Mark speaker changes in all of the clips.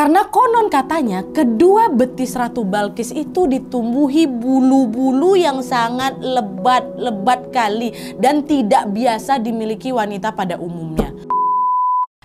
Speaker 1: Karena konon katanya kedua betis Ratu Balkis itu ditumbuhi bulu-bulu yang sangat lebat-lebat kali dan tidak biasa dimiliki wanita pada umumnya.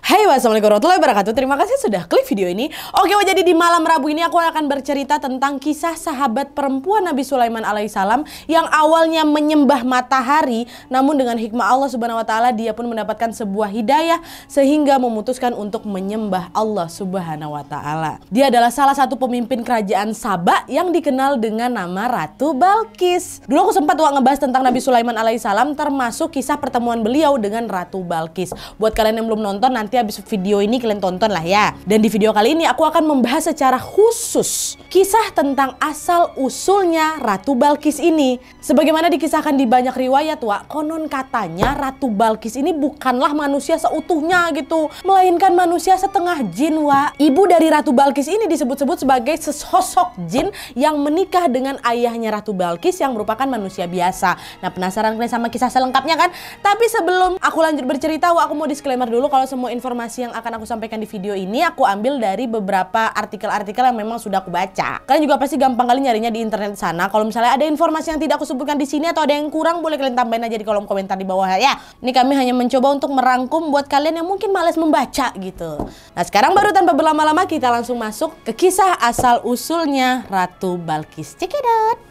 Speaker 1: Hai hey, wassalamualaikum warahmatullahi wabarakatuh Terima kasih sudah klik video ini Oke wah jadi di malam Rabu ini aku akan bercerita tentang kisah sahabat perempuan Nabi Sulaiman alaihissalam Yang awalnya menyembah matahari Namun dengan hikmah Allah subhanahu wa ta'ala Dia pun mendapatkan sebuah hidayah Sehingga memutuskan untuk menyembah Allah subhanahu wa ta'ala Dia adalah salah satu pemimpin kerajaan Sabah Yang dikenal dengan nama Ratu Balkis Dulu aku sempat wah ngebahas tentang Nabi Sulaiman alaihissalam Termasuk kisah pertemuan beliau dengan Ratu Balkis Buat kalian yang belum nonton nanti habis video ini kalian tonton lah ya. Dan di video kali ini aku akan membahas secara khusus kisah tentang asal usulnya Ratu Balkis ini. Sebagaimana dikisahkan di banyak riwayat, Wak, konon katanya Ratu Balkis ini bukanlah manusia seutuhnya gitu, melainkan manusia setengah jin, Wak. Ibu dari Ratu Balkis ini disebut-sebut sebagai sesosok jin yang menikah dengan ayahnya Ratu Balkis yang merupakan manusia biasa. Nah, penasaran kalian sama kisah selengkapnya kan? Tapi sebelum aku lanjut bercerita, Wak, aku mau disclaimer dulu kalau semua info informasi yang akan aku sampaikan di video ini aku ambil dari beberapa artikel-artikel yang memang sudah aku baca. Kalian juga pasti gampang kali nyarinya di internet sana. Kalau misalnya ada informasi yang tidak aku sebutkan di sini atau ada yang kurang boleh kalian tambahin aja di kolom komentar di bawah ya. Ini kami hanya mencoba untuk merangkum buat kalian yang mungkin males membaca gitu. Nah, sekarang baru tanpa berlama-lama kita langsung masuk ke kisah asal usulnya Ratu Balkis. Cekidot.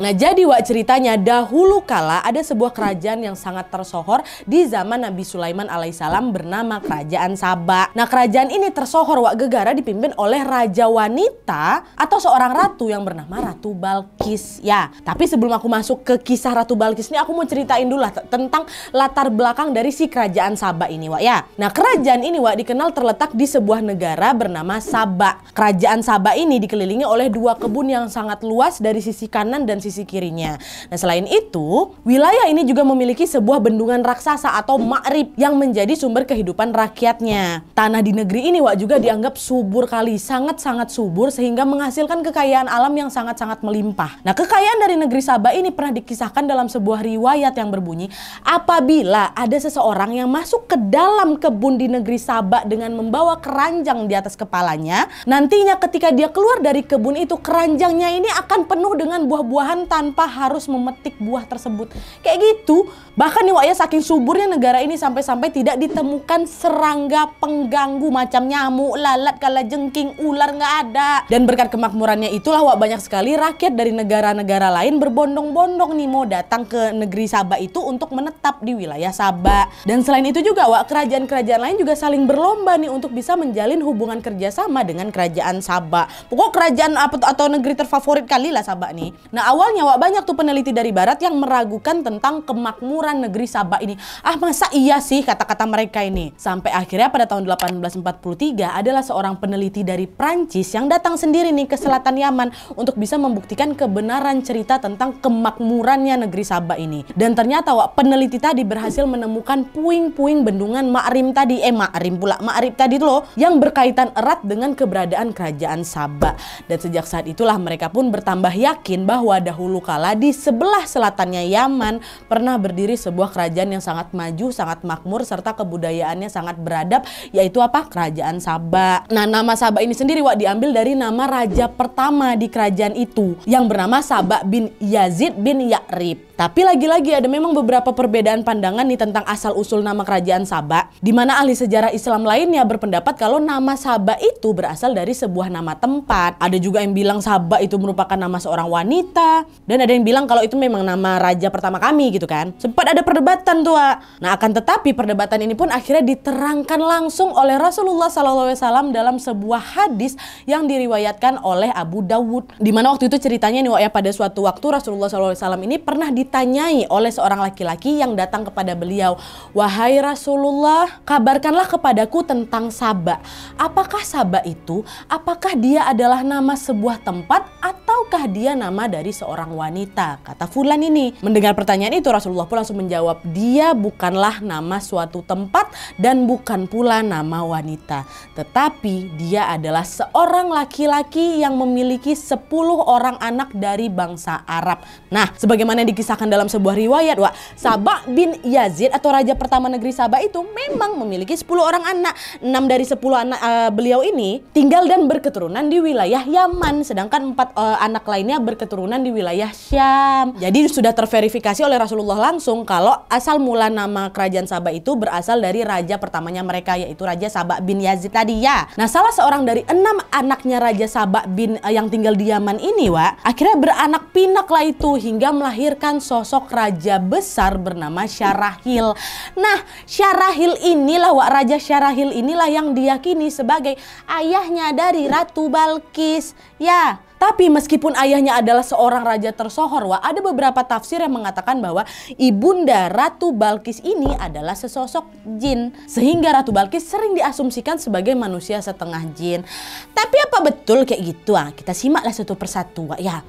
Speaker 1: Nah jadi wak ceritanya dahulu kala ada sebuah kerajaan yang sangat tersohor di zaman Nabi Sulaiman alaihissalam bernama Kerajaan Saba. Nah kerajaan ini tersohor wak gegara dipimpin oleh raja wanita atau seorang ratu yang bernama Ratu Balkis. Ya tapi sebelum aku masuk ke kisah Ratu Balkis ini aku mau ceritain dulu lah tentang latar belakang dari si Kerajaan Saba ini wak ya. Nah kerajaan ini wak dikenal terletak di sebuah negara bernama Saba. Kerajaan Saba ini dikelilingi oleh dua kebun yang sangat luas dari sisi kanan dan sisi sisi kirinya. Nah selain itu, wilayah ini juga memiliki sebuah bendungan raksasa atau makrib yang menjadi sumber kehidupan rakyatnya. Tanah di negeri ini Wak juga dianggap subur kali, sangat-sangat subur sehingga menghasilkan kekayaan alam yang sangat-sangat melimpah. Nah kekayaan dari negeri Sabah ini pernah dikisahkan dalam sebuah riwayat yang berbunyi, apabila ada seseorang yang masuk ke dalam kebun di negeri Sabah dengan membawa keranjang di atas kepalanya, nantinya ketika dia keluar dari kebun itu keranjangnya ini akan penuh dengan buah-buahan tanpa harus memetik buah tersebut. Kayak gitu, Bahkan nih Wak ya saking suburnya negara ini sampai-sampai tidak ditemukan serangga pengganggu macam nyamuk, lalat, kalajengking, ular nggak ada. Dan berkat kemakmurannya itulah Wak banyak sekali rakyat dari negara-negara lain berbondong-bondong nih mau datang ke negeri Sabah itu untuk menetap di wilayah Sabah. Dan selain itu juga Wak kerajaan-kerajaan lain juga saling berlomba nih untuk bisa menjalin hubungan kerjasama dengan kerajaan Sabah. Pokok kerajaan apa atau negeri terfavorit kali lah Sabah nih. Nah awalnya Wak banyak tuh peneliti dari Barat yang meragukan tentang kemakmuran negeri Sabah ini. Ah masa iya sih kata-kata mereka ini? Sampai akhirnya pada tahun 1843 adalah seorang peneliti dari Prancis yang datang sendiri nih ke selatan Yaman untuk bisa membuktikan kebenaran cerita tentang kemakmurannya negeri Sabah ini. Dan ternyata wak, peneliti tadi berhasil menemukan puing-puing bendungan Ma'rim tadi, eh Ma'rim pula, Ma'rib tadi loh, yang berkaitan erat dengan keberadaan kerajaan Sabah. Dan sejak saat itulah mereka pun bertambah yakin bahwa dahulu kala di sebelah selatannya Yaman pernah berdiri sebuah kerajaan yang sangat maju, sangat makmur serta kebudayaannya sangat beradab yaitu apa? Kerajaan Sabah. Nah, nama Sabah ini sendiri Wak diambil dari nama raja pertama di kerajaan itu yang bernama Sabak bin Yazid bin Ya'rib. Tapi lagi-lagi ada memang beberapa perbedaan pandangan nih tentang asal-usul nama kerajaan Sabah, di mana ahli sejarah Islam lainnya berpendapat kalau nama Sabah itu berasal dari sebuah nama tempat. Ada juga yang bilang Sabah itu merupakan nama seorang wanita, dan ada yang bilang kalau itu memang nama raja pertama kami gitu kan. Sempat ada perdebatan tuh, Nah akan tetapi perdebatan ini pun akhirnya diterangkan langsung oleh Rasulullah SAW dalam sebuah hadis yang diriwayatkan oleh Abu Dawud. di mana waktu itu ceritanya nih ya pada suatu waktu Rasulullah SAW ini pernah di ditanyai oleh seorang laki-laki yang datang kepada beliau, "Wahai Rasulullah, kabarkanlah kepadaku tentang Saba. Apakah Saba itu? Apakah dia adalah nama sebuah tempat atau ataukah dia nama dari seorang wanita? Kata Fulan ini. Mendengar pertanyaan itu Rasulullah pun langsung menjawab, dia bukanlah nama suatu tempat dan bukan pula nama wanita. Tetapi dia adalah seorang laki-laki yang memiliki 10 orang anak dari bangsa Arab. Nah, sebagaimana dikisahkan dalam sebuah riwayat, Wak, Sabah bin Yazid atau raja pertama negeri Sabah itu memang memiliki 10 orang anak. 6 dari 10 anak uh, beliau ini tinggal dan berketurunan di wilayah Yaman, sedangkan 4 uh, eh, anak lainnya berketurunan di wilayah Syam. Jadi sudah terverifikasi oleh Rasulullah langsung kalau asal mula nama kerajaan Sabah itu berasal dari raja pertamanya mereka yaitu Raja Sabah bin Yazid tadi ya. Nah salah seorang dari enam anaknya Raja Sabah bin eh, yang tinggal di Yaman ini wa akhirnya beranak pinak lah itu hingga melahirkan sosok raja besar bernama Syarahil. Nah Syarahil inilah wa Raja Syarahil inilah yang diyakini sebagai ayahnya dari Ratu Balkis. Ya, tapi meskipun ayahnya adalah seorang raja tersohor, wah ada beberapa tafsir yang mengatakan bahwa ibunda Ratu Balkis ini adalah sesosok jin. Sehingga Ratu Balkis sering diasumsikan sebagai manusia setengah jin. Tapi apa betul kayak gitu? Ah? Kita simaklah satu persatu, Wak, ya.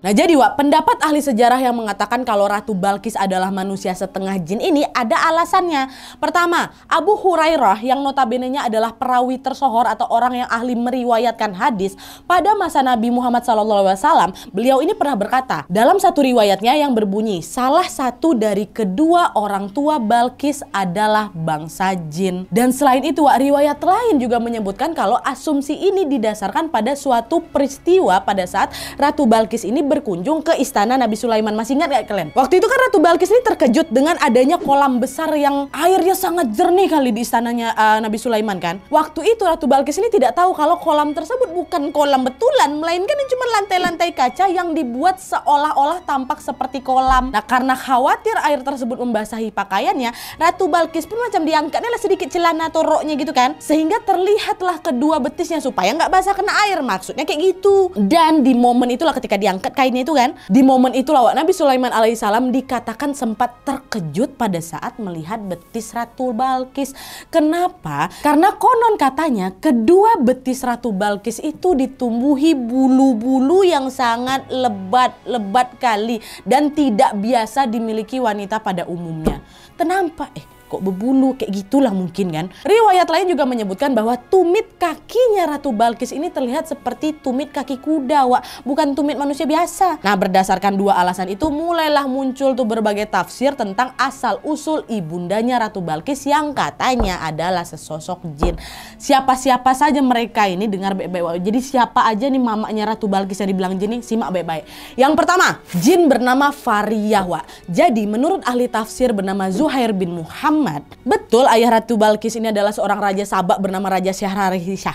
Speaker 1: Nah jadi Wak, pendapat ahli sejarah yang mengatakan kalau Ratu Balkis adalah manusia setengah jin ini ada alasannya. Pertama, Abu Hurairah yang notabenenya adalah perawi tersohor atau orang yang ahli meriwayatkan hadis pada masa Nabi Muhammad SAW, beliau ini pernah berkata dalam satu riwayatnya yang berbunyi, salah satu dari kedua orang tua Balkis adalah bangsa jin. Dan selain itu Wak, riwayat lain juga menyebutkan kalau asumsi ini didasarkan pada suatu peristiwa pada saat Ratu Balkis ini berkunjung ke istana Nabi Sulaiman. Masih ingat gak kalian? Waktu itu kan Ratu Balkis ini terkejut dengan adanya kolam besar yang airnya sangat jernih kali di istananya uh, Nabi Sulaiman kan. Waktu itu Ratu Balkis ini tidak tahu kalau kolam tersebut bukan kolam betulan, melainkan ini cuma lantai-lantai kaca yang dibuat seolah-olah tampak seperti kolam. Nah karena khawatir air tersebut membasahi pakaiannya, Ratu Balkis pun macam diangkatnya lah sedikit celana atau roknya gitu kan. Sehingga terlihatlah kedua betisnya supaya nggak basah kena air maksudnya kayak gitu. Dan di momen itulah ketika diangkat kainnya itu kan. Di momen itu lawak Nabi Sulaiman alaihissalam dikatakan sempat terkejut pada saat melihat betis Ratu Balkis. Kenapa? Karena konon katanya kedua betis Ratu Balkis itu ditumbuhi bulu-bulu yang sangat lebat-lebat kali dan tidak biasa dimiliki wanita pada umumnya. Kenapa? Eh, kok berbulu kayak gitulah mungkin kan. Riwayat lain juga menyebutkan bahwa tumit kakinya Ratu Balkis ini terlihat seperti tumit kaki kuda, Wak, bukan tumit manusia biasa. Nah, berdasarkan dua alasan itu mulailah muncul tuh berbagai tafsir tentang asal usul ibundanya Ratu Balkis yang katanya adalah sesosok jin. Siapa-siapa saja mereka ini dengar baik-baik. Jadi siapa aja nih mamanya Ratu Balkis yang dibilang jin nih simak baik-baik. Yang pertama, jin bernama Fariyah, Wak. Jadi menurut ahli tafsir bernama Zuhair bin Muhammad Muhammad. Betul ayah Ratu Balkis ini adalah seorang raja Sabak bernama Raja Syahrahil Syah,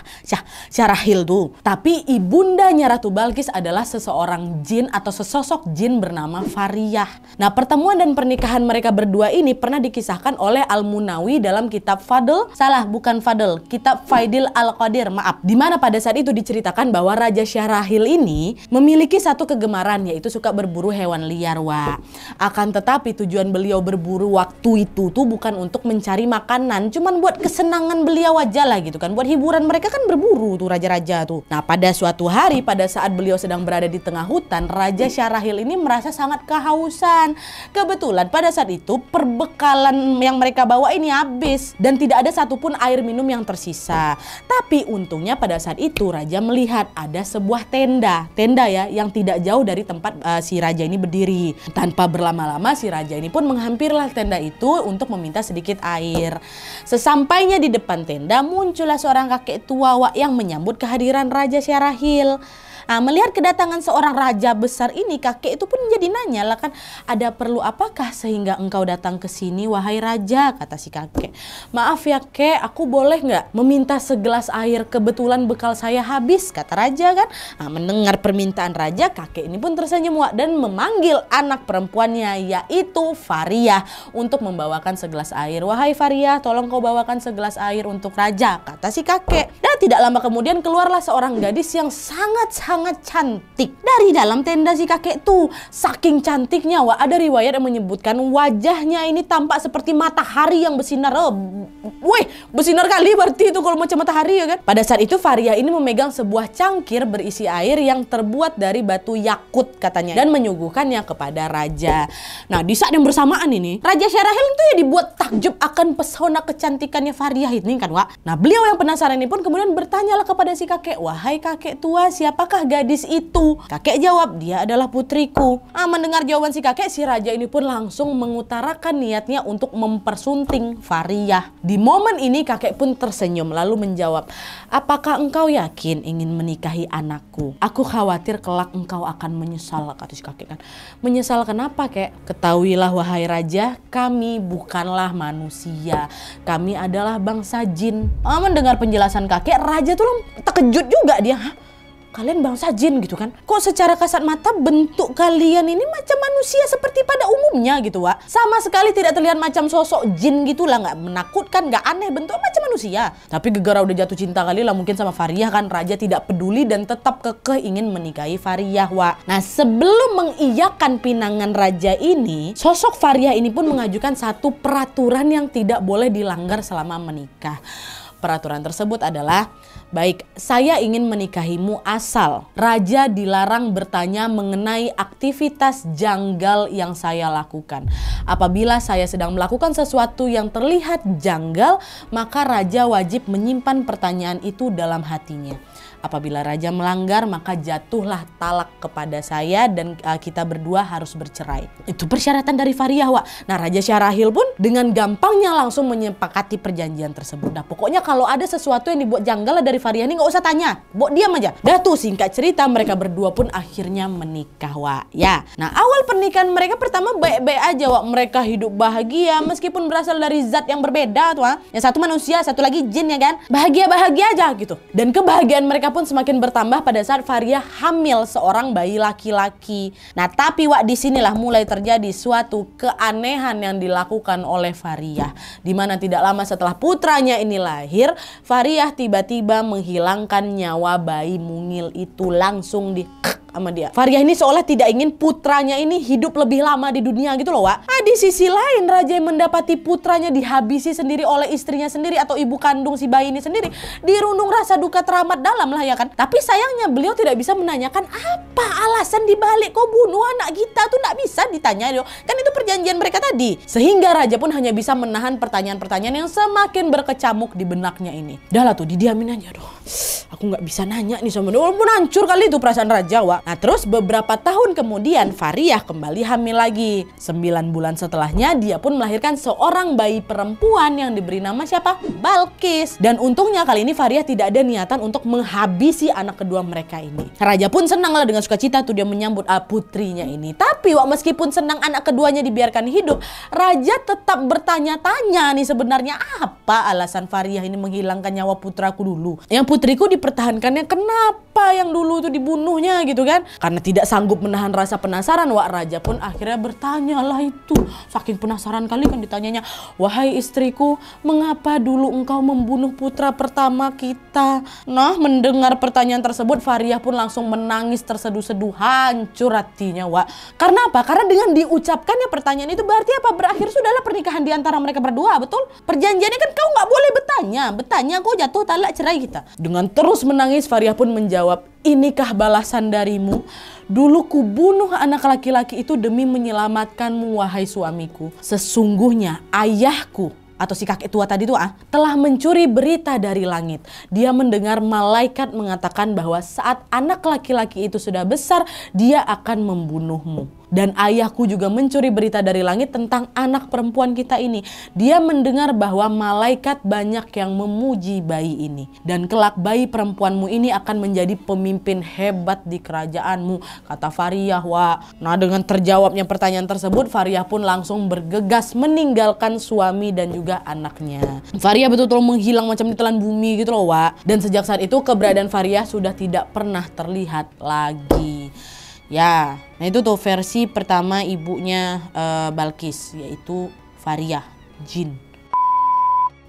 Speaker 1: Syahrahil tuh. Tapi ibundanya Ratu Balkis adalah seseorang jin atau sesosok jin bernama Fariyah. Nah pertemuan dan pernikahan mereka berdua ini pernah dikisahkan oleh Al-Munawi dalam kitab Fadl, salah bukan Fadl, kitab Faidil Al-Qadir, maaf. Dimana pada saat itu diceritakan bahwa Raja Syahrahil ini memiliki satu kegemaran yaitu suka berburu hewan liar, wa Akan tetapi tujuan beliau berburu waktu itu tuh bukan bukan untuk mencari makanan, cuman buat kesenangan beliau aja lah gitu kan. Buat hiburan mereka kan berburu tuh raja-raja tuh. Nah pada suatu hari pada saat beliau sedang berada di tengah hutan, Raja Syarahil ini merasa sangat kehausan. Kebetulan pada saat itu perbekalan yang mereka bawa ini habis dan tidak ada satupun air minum yang tersisa. Tapi untungnya pada saat itu Raja melihat ada sebuah tenda, tenda ya yang tidak jauh dari tempat uh, si Raja ini berdiri. Tanpa berlama-lama si Raja ini pun menghampirlah tenda itu untuk meminta sedikit air. Sesampainya di depan tenda, muncullah seorang kakek tua wak yang menyambut kehadiran Raja Syarahil. Nah, melihat kedatangan seorang raja besar ini, kakek itu pun jadi nanya lah kan, ada perlu apakah sehingga engkau datang ke sini, wahai raja? Kata si kakek. Maaf ya kek, aku boleh nggak meminta segelas air? Kebetulan bekal saya habis, kata raja kan. Nah, mendengar permintaan raja, kakek ini pun tersenyum dan memanggil anak perempuannya, yaitu Faria, untuk membawakan segelas air. Wahai Faria, tolong kau bawakan segelas air untuk raja, kata si kakek. Dan tidak lama kemudian keluarlah seorang gadis yang sangat sangat cantik dari dalam tenda si kakek tuh. Saking cantiknya, wah ada riwayat yang menyebutkan wajahnya ini tampak seperti matahari yang bersinar. Oh, woi bersinar kali berarti itu kalau macam matahari ya kan. Pada saat itu Faria ini memegang sebuah cangkir berisi air yang terbuat dari batu yakut katanya dan menyuguhkannya kepada raja. Nah, di saat yang bersamaan ini, Raja Syarahil tuh ya dibuat takjub akan pesona kecantikannya Faria ini kan, wah Nah, beliau yang penasaran ini pun kemudian bertanyalah kepada si kakek, "Wahai kakek tua, siapakah gadis itu? Kakek jawab, dia adalah putriku. Ah, mendengar jawaban si kakek, si raja ini pun langsung mengutarakan niatnya untuk mempersunting Fariah. Di momen ini kakek pun tersenyum lalu menjawab, apakah engkau yakin ingin menikahi anakku? Aku khawatir kelak engkau akan menyesal, kata si kakek kan. Menyesal kenapa kek? Ketahuilah wahai raja, kami bukanlah manusia. Kami adalah bangsa jin. Ah, mendengar penjelasan kakek, raja tuh terkejut juga dia. Hah? kalian bangsa jin gitu kan. Kok secara kasat mata bentuk kalian ini macam manusia seperti pada umumnya gitu Wak. Sama sekali tidak terlihat macam sosok jin gitu lah. Nggak menakutkan, nggak aneh bentuk macam manusia. Tapi gegara udah jatuh cinta kali lah mungkin sama Faria kan. Raja tidak peduli dan tetap kekeh ingin menikahi Faria Wak. Nah sebelum mengiyakan pinangan raja ini, sosok Faria ini pun mengajukan satu peraturan yang tidak boleh dilanggar selama menikah. Peraturan tersebut adalah Baik, saya ingin menikahimu asal. Raja dilarang bertanya mengenai aktivitas janggal yang saya lakukan. Apabila saya sedang melakukan sesuatu yang terlihat janggal, maka raja wajib menyimpan pertanyaan itu dalam hatinya. Apabila raja melanggar, maka jatuhlah talak kepada saya dan uh, kita berdua harus bercerai. Itu persyaratan dari Wak. Nah, Raja Syarahil pun dengan gampangnya langsung menyepakati perjanjian tersebut. Nah, pokoknya kalau ada sesuatu yang dibuat janggal dari Fariyah ini nggak usah tanya. Bok diam aja. Dah tuh singkat cerita mereka berdua pun akhirnya menikah, Wa. Ya. Nah, awal pernikahan mereka pertama baik-baik aja, Wa. Mereka hidup bahagia meskipun berasal dari zat yang berbeda, tuh. Yang satu manusia, satu lagi jin ya kan. Bahagia-bahagia aja gitu. Dan kebahagiaan mereka pun semakin bertambah pada saat Faria hamil seorang bayi laki-laki. Nah, tapi Wak disinilah mulai terjadi suatu keanehan yang dilakukan oleh Faria. Dimana tidak lama setelah putranya ini lahir, Faria tiba-tiba menghilangkan nyawa bayi mungil itu langsung di sama dia. Faria ini seolah tidak ingin putranya ini hidup lebih lama di dunia gitu loh, Wak. Nah, di sisi lain Raja yang mendapati putranya dihabisi sendiri oleh istrinya sendiri atau ibu kandung si bayi ini sendiri, dirundung rasa duka teramat dalam lah ya kan. Tapi sayangnya beliau tidak bisa menanyakan apa alasan dibalik kok bunuh anak kita tuh nggak bisa ditanya loh. Kan itu perjanjian mereka tadi. Sehingga Raja pun hanya bisa menahan pertanyaan-pertanyaan yang semakin berkecamuk di benaknya ini. Dahlah tuh didiamin aja dong aku nggak bisa nanya nih sama dia walaupun hancur kali itu perasaan Raja Wak nah terus beberapa tahun kemudian Fariah kembali hamil lagi Sembilan bulan setelahnya dia pun melahirkan seorang bayi perempuan yang diberi nama siapa? Balkis dan untungnya kali ini Fariah tidak ada niatan untuk menghabisi anak kedua mereka ini Raja pun senang lah dengan sukacita tuh dia menyambut ah, putrinya ini tapi Wak meskipun senang anak keduanya dibiarkan hidup Raja tetap bertanya-tanya nih sebenarnya apa alasan Fariah ini menghilangkan nyawa putraku dulu yang putriku di dipertahankannya kenapa yang dulu itu dibunuhnya gitu kan karena tidak sanggup menahan rasa penasaran Wak Raja pun akhirnya bertanya bertanyalah itu saking penasaran kali kan ditanyanya wahai istriku mengapa dulu engkau membunuh putra pertama kita nah mendengar pertanyaan tersebut Fariah pun langsung menangis terseduh-seduh hancur hatinya Wak karena apa karena dengan diucapkannya pertanyaan itu berarti apa berakhir sudahlah pernikahan di antara mereka berdua betul perjanjiannya kan kau nggak boleh bertanya bertanya kau jatuh talak cerai kita dengan terus Terus menangis Faria pun menjawab, inikah balasan darimu? Dulu ku bunuh anak laki-laki itu demi menyelamatkanmu wahai suamiku. Sesungguhnya ayahku atau si kakek tua tadi tuh ah, telah mencuri berita dari langit. Dia mendengar malaikat mengatakan bahwa saat anak laki-laki itu sudah besar, dia akan membunuhmu. Dan ayahku juga mencuri berita dari langit tentang anak perempuan kita ini. Dia mendengar bahwa malaikat banyak yang memuji bayi ini. Dan kelak bayi perempuanmu ini akan menjadi pemimpin hebat di kerajaanmu, kata Fariyah. Wah, nah dengan terjawabnya pertanyaan tersebut, Fariyah pun langsung bergegas meninggalkan suami dan juga anaknya. Fariyah betul-betul menghilang macam ditelan bumi gitu loh, Wah. Dan sejak saat itu keberadaan Fariyah sudah tidak pernah terlihat lagi. Ya, nah itu tuh versi pertama ibunya uh, Balkis yaitu Faria Jin.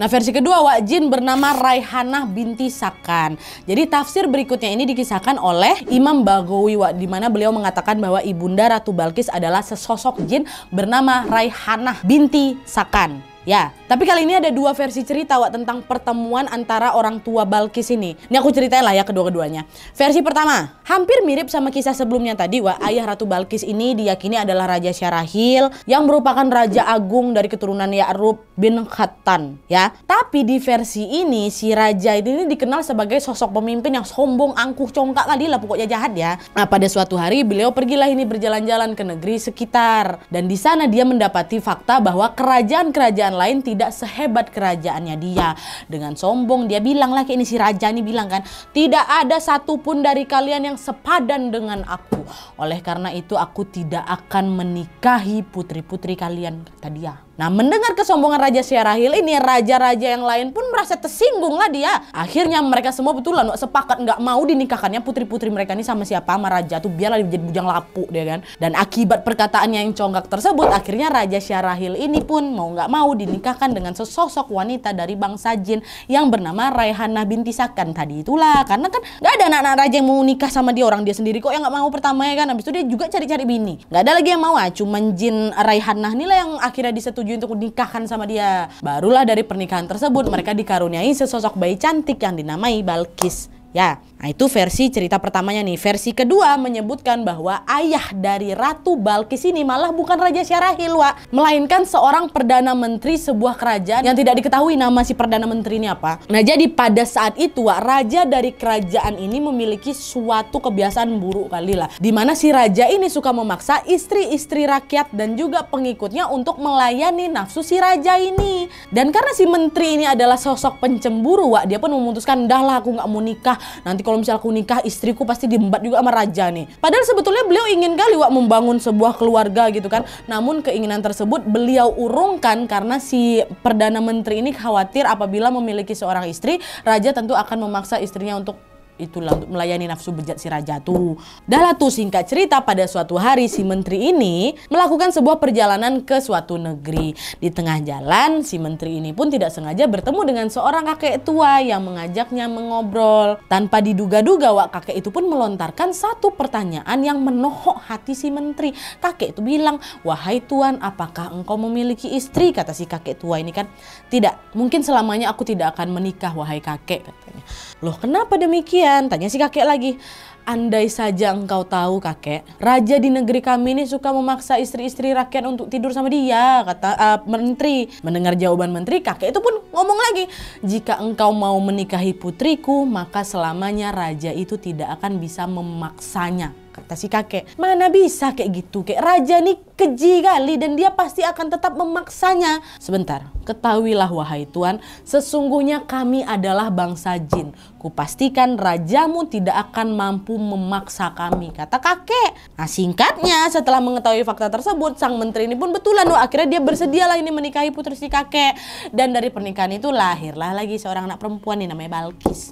Speaker 1: Nah versi kedua Wak Jin bernama Raihanah binti Sakan. Jadi tafsir berikutnya ini dikisahkan oleh Imam Bagowi Wak di mana beliau mengatakan bahwa ibunda Ratu Balkis adalah sesosok jin bernama Raihanah binti Sakan. Ya, tapi kali ini ada dua versi cerita Wak tentang pertemuan antara orang tua Balkis ini. Ini aku ceritain lah ya kedua-keduanya. Versi pertama, hampir mirip sama kisah sebelumnya tadi Wak. Ayah Ratu Balkis ini diyakini adalah Raja Syarahil yang merupakan Raja Agung dari keturunan Ya'rub bin Khattan. ya. Tapi di versi ini si Raja ini dikenal sebagai sosok pemimpin yang sombong, angkuh, congkak tadi lah pokoknya jahat ya. Nah, pada suatu hari beliau pergilah ini berjalan-jalan ke negeri sekitar dan di sana dia mendapati fakta bahwa kerajaan-kerajaan lain tidak sehebat kerajaannya dia. Dengan sombong dia bilang lagi ini si raja ini bilang kan, tidak ada satupun dari kalian yang sepadan dengan aku. Oleh karena itu aku tidak akan menikahi putri-putri kalian kata dia. Nah mendengar kesombongan Raja Syarahil ini raja-raja yang lain pun merasa tersinggung lah dia. Akhirnya mereka semua betulan sepakat nggak mau dinikahkannya putri-putri mereka ini sama siapa sama raja tuh biarlah jadi bujang lapu dia kan. Dan akibat perkataannya yang congkak tersebut akhirnya Raja Syarahil ini pun mau nggak mau dinikahkan dengan sesosok wanita dari bangsa jin yang bernama Raihana binti Sakan tadi itulah. Karena kan nggak ada anak-anak raja yang mau nikah sama dia orang dia sendiri kok yang nggak mau pertama ya kan. Habis itu dia juga cari-cari bini. Nggak ada lagi yang mau ah cuman jin Raihanah inilah yang akhirnya disetujui setuju untuk menikahkan sama dia. Barulah dari pernikahan tersebut mereka dikaruniai sesosok bayi cantik yang dinamai Balkis. Ya, Nah itu versi cerita pertamanya nih. Versi kedua menyebutkan bahwa ayah dari Ratu Balkis ini malah bukan Raja Syarahil, Wak. Melainkan seorang Perdana Menteri sebuah kerajaan yang tidak diketahui nama si Perdana Menteri ini apa. Nah jadi pada saat itu Wak, Raja dari kerajaan ini memiliki suatu kebiasaan buruk kali lah. Dimana si Raja ini suka memaksa istri-istri rakyat dan juga pengikutnya untuk melayani nafsu si Raja ini. Dan karena si Menteri ini adalah sosok pencemburu, Wak, dia pun memutuskan, dahlah aku gak mau nikah, nanti kalau misalnya aku nikah istriku pasti diembat juga sama raja nih. Padahal sebetulnya beliau ingin kali Wak membangun sebuah keluarga gitu kan. Namun keinginan tersebut beliau urungkan karena si Perdana Menteri ini khawatir apabila memiliki seorang istri, raja tentu akan memaksa istrinya untuk itulah untuk melayani nafsu bejat si raja tuh. Dalam tuh singkat cerita pada suatu hari si menteri ini melakukan sebuah perjalanan ke suatu negeri. Di tengah jalan si menteri ini pun tidak sengaja bertemu dengan seorang kakek tua yang mengajaknya mengobrol. Tanpa diduga-duga wak kakek itu pun melontarkan satu pertanyaan yang menohok hati si menteri. Kakek itu bilang, wahai tuan apakah engkau memiliki istri? Kata si kakek tua ini kan, tidak mungkin selamanya aku tidak akan menikah wahai kakek katanya. Loh kenapa demikian? kalian. Tanya si kakek lagi. Andai saja engkau tahu kakek, raja di negeri kami ini suka memaksa istri-istri rakyat untuk tidur sama dia, kata uh, menteri. Mendengar jawaban menteri, kakek itu pun ngomong lagi, jika engkau mau menikahi putriku, maka selamanya raja itu tidak akan bisa memaksanya kata si kakek. Mana bisa kayak gitu? Kayak raja nih keji kali dan dia pasti akan tetap memaksanya. Sebentar, ketahuilah wahai tuan sesungguhnya kami adalah bangsa jin. Kupastikan rajamu tidak akan mampu memaksa kami, kata kakek. Nah singkatnya setelah mengetahui fakta tersebut, sang menteri ini pun betulan Wah, akhirnya dia bersedialah ini menikahi putri si kakek. Dan dari pernikahan itu lahirlah lagi seorang anak perempuan yang namanya Balkis.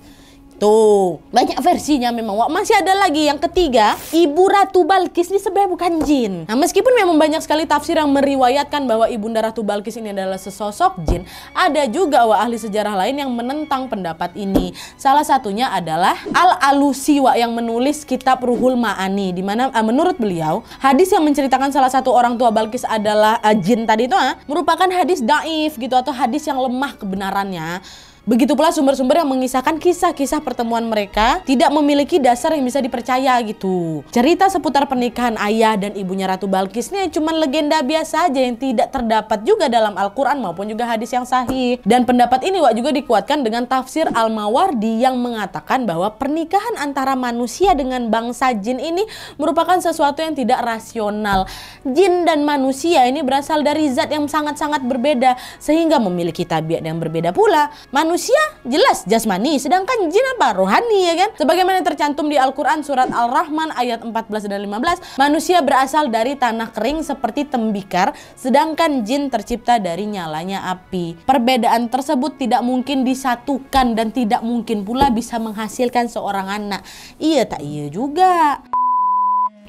Speaker 1: Tuh, banyak versinya memang. Wah, masih ada lagi yang ketiga, Ibu Ratu Balkis ini sebenarnya bukan jin. Nah, meskipun memang banyak sekali tafsir yang meriwayatkan bahwa Ibunda Ratu Balkis ini adalah sesosok jin, ada juga wah ahli sejarah lain yang menentang pendapat ini. Salah satunya adalah Al-Alusi wah yang menulis kitab Ruhul Ma'ani di mana eh, menurut beliau, hadis yang menceritakan salah satu orang tua Balkis adalah uh, jin tadi itu ah, merupakan hadis daif gitu atau hadis yang lemah kebenarannya. Begitu pula sumber-sumber yang mengisahkan kisah-kisah pertemuan mereka tidak memiliki dasar yang bisa dipercaya gitu. Cerita seputar pernikahan ayah dan ibunya Ratu Balkis ini cuma legenda biasa aja yang tidak terdapat juga dalam Al-Quran maupun juga hadis yang sahih. Dan pendapat ini Wak juga dikuatkan dengan tafsir Al-Mawardi yang mengatakan bahwa pernikahan antara manusia dengan bangsa jin ini merupakan sesuatu yang tidak rasional. Jin dan manusia ini berasal dari zat yang sangat-sangat berbeda sehingga memiliki tabiat yang berbeda pula. Manusia manusia jelas jasmani, sedangkan jin apa? Rohani ya kan? Sebagaimana tercantum di Al-Qur'an surat Al-Rahman ayat 14 dan 15, manusia berasal dari tanah kering seperti tembikar, sedangkan jin tercipta dari nyalanya api. Perbedaan tersebut tidak mungkin disatukan dan tidak mungkin pula bisa menghasilkan seorang anak. Iya tak iya juga.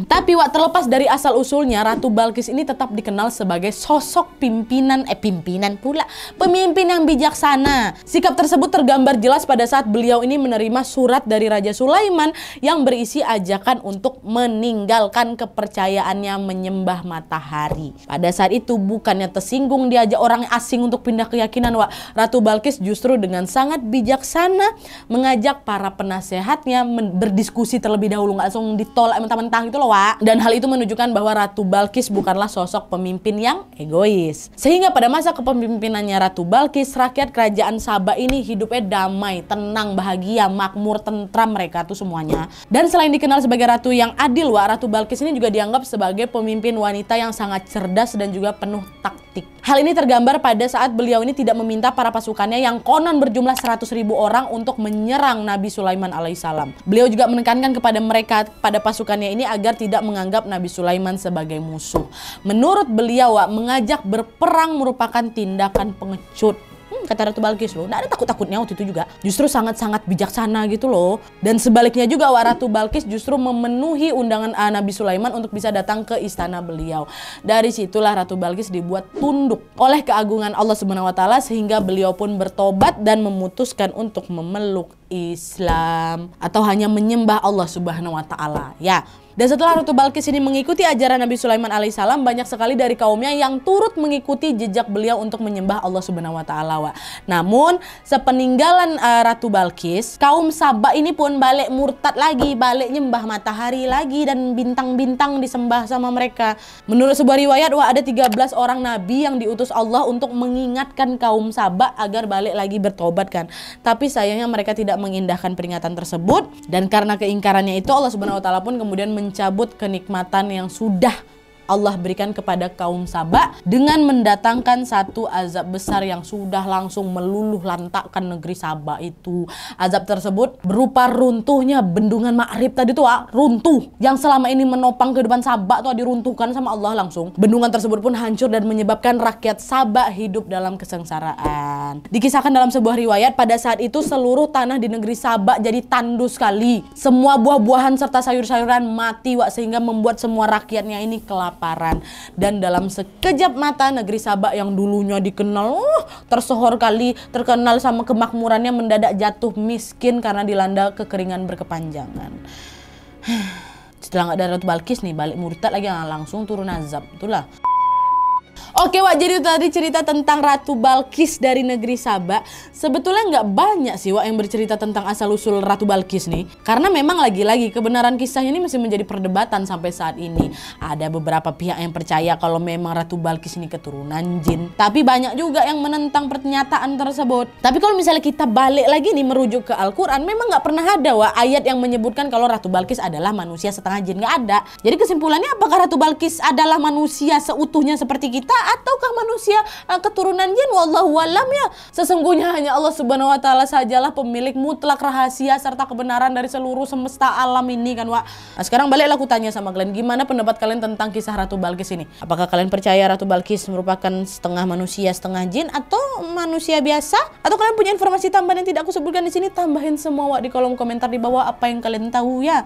Speaker 1: Tapi Wak terlepas dari asal usulnya Ratu Balkis ini tetap dikenal sebagai sosok pimpinan eh pimpinan pula pemimpin yang bijaksana. Sikap tersebut tergambar jelas pada saat beliau ini menerima surat dari Raja Sulaiman yang berisi ajakan untuk meninggalkan kepercayaannya menyembah matahari. Pada saat itu bukannya tersinggung diajak orang asing untuk pindah keyakinan Wak, Ratu Balkis justru dengan sangat bijaksana mengajak para penasehatnya berdiskusi terlebih dahulu nggak langsung ditolak mentah-mentah gitu loh dan hal itu menunjukkan bahwa Ratu Balkis bukanlah sosok pemimpin yang egois. Sehingga pada masa kepemimpinannya Ratu Balkis, rakyat kerajaan Sabah ini hidupnya damai, tenang, bahagia, makmur, tentram mereka tuh semuanya. Dan selain dikenal sebagai ratu yang adil, wa Ratu Balkis ini juga dianggap sebagai pemimpin wanita yang sangat cerdas dan juga penuh tak politik. Hal ini tergambar pada saat beliau ini tidak meminta para pasukannya yang konon berjumlah 100 ribu orang untuk menyerang Nabi Sulaiman alaihissalam. Beliau juga menekankan kepada mereka, pada pasukannya ini agar tidak menganggap Nabi Sulaiman sebagai musuh. Menurut beliau, mengajak berperang merupakan tindakan pengecut kata Ratu Balkis loh. Nggak ada takut-takutnya waktu itu juga. Justru sangat-sangat bijaksana gitu loh. Dan sebaliknya juga Ratu Balkis justru memenuhi undangan ah, Nabi Sulaiman untuk bisa datang ke istana beliau. Dari situlah Ratu Balkis dibuat tunduk oleh keagungan Allah Subhanahu sehingga beliau pun bertobat dan memutuskan untuk memeluk Islam atau hanya menyembah Allah Subhanahu wa taala ya. Dan setelah Ratu Balkis ini mengikuti ajaran Nabi Sulaiman alaihissalam, banyak sekali dari kaumnya yang turut mengikuti jejak beliau untuk menyembah Allah Subhanahu wa taala. Namun, sepeninggalan uh, Ratu Balkis, kaum Saba ini pun balik murtad lagi, balik nyembah matahari lagi dan bintang-bintang disembah sama mereka. Menurut sebuah riwayat, wah ada 13 orang nabi yang diutus Allah untuk mengingatkan kaum Saba agar balik lagi bertobat kan. Tapi sayangnya mereka tidak tidak mengindahkan peringatan tersebut dan karena keingkarannya itu Allah Subhanahu wa taala pun kemudian mencabut kenikmatan yang sudah Allah berikan kepada kaum Saba dengan mendatangkan satu azab besar yang sudah langsung meluluh lantakkan negeri Saba itu. Azab tersebut berupa runtuhnya bendungan Ma'rib tadi tuh ah, runtuh yang selama ini menopang kehidupan Saba tuh diruntuhkan sama Allah langsung. Bendungan tersebut pun hancur dan menyebabkan rakyat Saba hidup dalam kesengsaraan. Dikisahkan dalam sebuah riwayat pada saat itu seluruh tanah di negeri Saba jadi tandus sekali. Semua buah-buahan serta sayur-sayuran mati wak sehingga membuat semua rakyatnya ini kelap kelaparan. Dan dalam sekejap mata negeri Sabak yang dulunya dikenal oh, tersohor kali, terkenal sama kemakmurannya mendadak jatuh miskin karena dilanda kekeringan berkepanjangan. Setelah nggak ada Ratu Balkis nih, balik murtad lagi langsung turun azab. Itulah. Oke Wak, jadi tadi cerita tentang Ratu Balkis dari negeri Sabah. Sebetulnya nggak banyak sih Wak yang bercerita tentang asal-usul Ratu Balkis nih. Karena memang lagi-lagi kebenaran kisahnya ini masih menjadi perdebatan sampai saat ini. Ada beberapa pihak yang percaya kalau memang Ratu Balkis ini keturunan jin. Tapi banyak juga yang menentang pernyataan tersebut. Tapi kalau misalnya kita balik lagi nih merujuk ke Al-Quran, memang nggak pernah ada Wak ayat yang menyebutkan kalau Ratu Balkis adalah manusia setengah jin. Nggak ada. Jadi kesimpulannya apakah Ratu Balkis adalah manusia seutuhnya seperti kita ataukah manusia uh, keturunan jin wallahu alam ya sesungguhnya hanya Allah Subhanahu wa taala sajalah pemilik mutlak rahasia serta kebenaran dari seluruh semesta alam ini kan Wak nah, sekarang baliklah aku tanya sama kalian gimana pendapat kalian tentang kisah Ratu Balkis ini apakah kalian percaya Ratu Balkis merupakan setengah manusia setengah jin atau manusia biasa atau kalian punya informasi tambahan yang tidak aku sebutkan di sini tambahin semua Wak di kolom komentar di bawah apa yang kalian tahu ya